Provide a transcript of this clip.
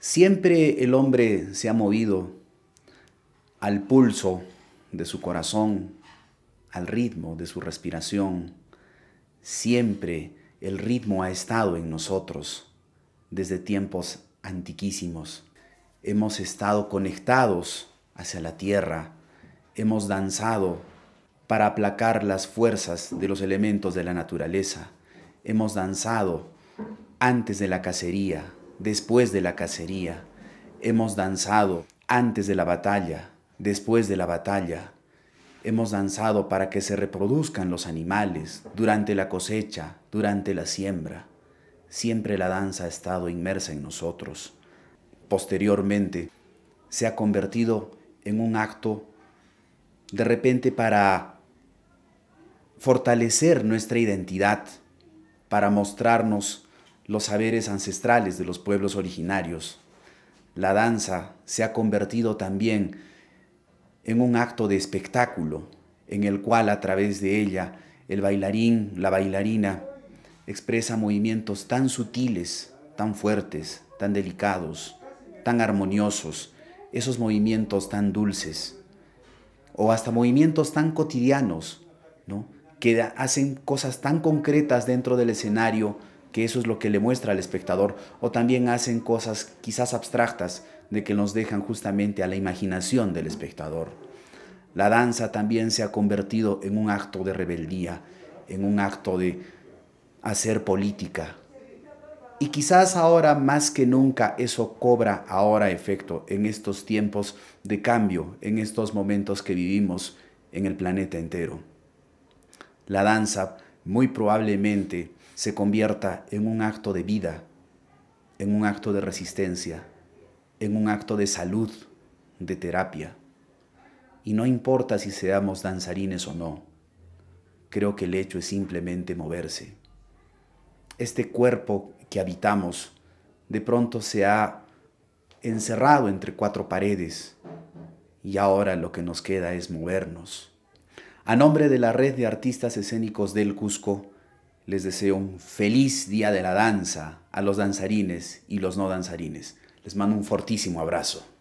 Siempre el hombre se ha movido al pulso de su corazón, al ritmo de su respiración. Siempre el ritmo ha estado en nosotros desde tiempos antiquísimos. Hemos estado conectados hacia la tierra, hemos danzado para aplacar las fuerzas de los elementos de la naturaleza, hemos danzado antes de la cacería, después de la cacería, hemos danzado antes de la batalla, después de la batalla, hemos danzado para que se reproduzcan los animales durante la cosecha, durante la siembra. Siempre la danza ha estado inmersa en nosotros. Posteriormente, se ha convertido en un acto de repente para fortalecer nuestra identidad, para mostrarnos los saberes ancestrales de los pueblos originarios. La danza se ha convertido también en un acto de espectáculo, en el cual a través de ella el bailarín, la bailarina, expresa movimientos tan sutiles, tan fuertes, tan delicados, tan armoniosos, esos movimientos tan dulces, o hasta movimientos tan cotidianos, ¿no? que hacen cosas tan concretas dentro del escenario que eso es lo que le muestra al espectador, o también hacen cosas quizás abstractas de que nos dejan justamente a la imaginación del espectador. La danza también se ha convertido en un acto de rebeldía, en un acto de hacer política. Y quizás ahora más que nunca eso cobra ahora efecto en estos tiempos de cambio, en estos momentos que vivimos en el planeta entero. La danza muy probablemente se convierta en un acto de vida, en un acto de resistencia, en un acto de salud, de terapia. Y no importa si seamos danzarines o no, creo que el hecho es simplemente moverse. Este cuerpo que habitamos de pronto se ha encerrado entre cuatro paredes y ahora lo que nos queda es movernos. A nombre de la red de artistas escénicos del Cusco, les deseo un feliz día de la danza a los danzarines y los no danzarines. Les mando un fortísimo abrazo.